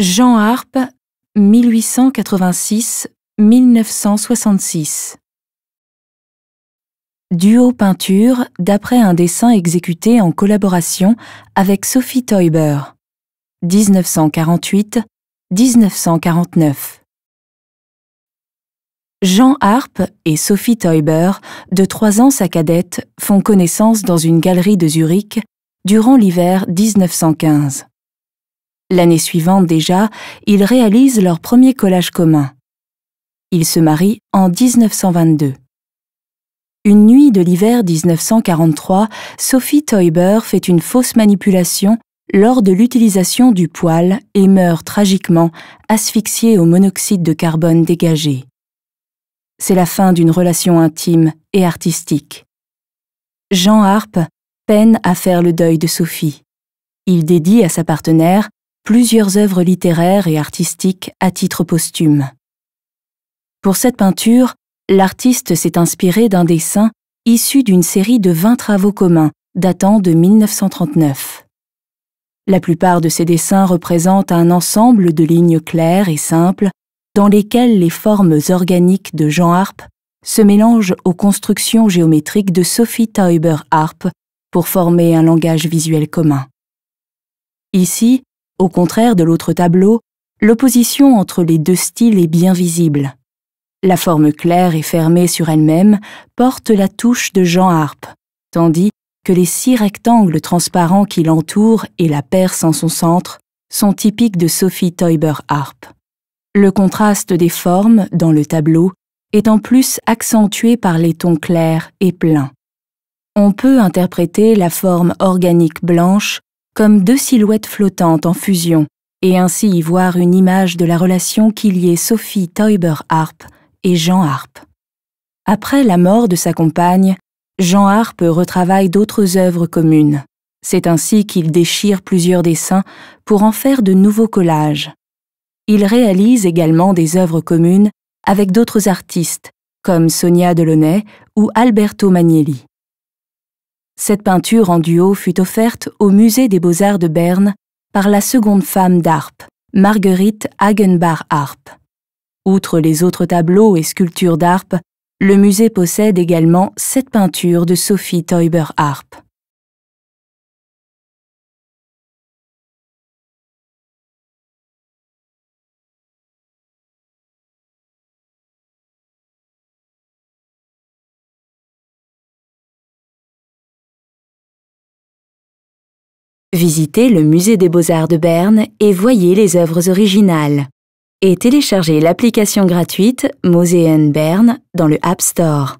Jean Harpe, 1886-1966. Duo peinture d'après un dessin exécuté en collaboration avec Sophie Teuber. 1948-1949. Jean Harpe et Sophie Teuber, de trois ans sa cadette, font connaissance dans une galerie de Zurich durant l'hiver 1915. L'année suivante déjà, ils réalisent leur premier collage commun. Ils se marient en 1922. Une nuit de l'hiver 1943, Sophie Teuber fait une fausse manipulation lors de l'utilisation du poêle et meurt tragiquement, asphyxiée au monoxyde de carbone dégagé. C'est la fin d'une relation intime et artistique. Jean Harpe peine à faire le deuil de Sophie. Il dédie à sa partenaire plusieurs œuvres littéraires et artistiques à titre posthume. Pour cette peinture, l'artiste s'est inspiré d'un dessin issu d'une série de 20 travaux communs datant de 1939. La plupart de ces dessins représentent un ensemble de lignes claires et simples dans lesquelles les formes organiques de Jean Harp se mélangent aux constructions géométriques de Sophie Tauber Harp pour former un langage visuel commun. Ici, au contraire de l'autre tableau, l'opposition entre les deux styles est bien visible. La forme claire et fermée sur elle-même porte la touche de Jean Harpe, tandis que les six rectangles transparents qui l'entourent et la percent en son centre sont typiques de Sophie Teuber Harpe. Le contraste des formes dans le tableau est en plus accentué par les tons clairs et pleins. On peut interpréter la forme organique blanche comme deux silhouettes flottantes en fusion, et ainsi y voir une image de la relation qui liait Sophie Teuber-Harp et Jean Harp. Après la mort de sa compagne, Jean Harpe retravaille d'autres œuvres communes. C'est ainsi qu'il déchire plusieurs dessins pour en faire de nouveaux collages. Il réalise également des œuvres communes avec d'autres artistes, comme Sonia Delaunay ou Alberto Magnelli. Cette peinture en duo fut offerte au Musée des beaux-arts de Berne par la seconde femme d'Arp, Marguerite Hagenbach-Arp. Outre les autres tableaux et sculptures d'Arp, le musée possède également cette peinture de Sophie Teuber-Arp. visitez le musée des beaux-arts de Berne et voyez les œuvres originales. Et téléchargez l'application gratuite Moseen Berne dans le App Store.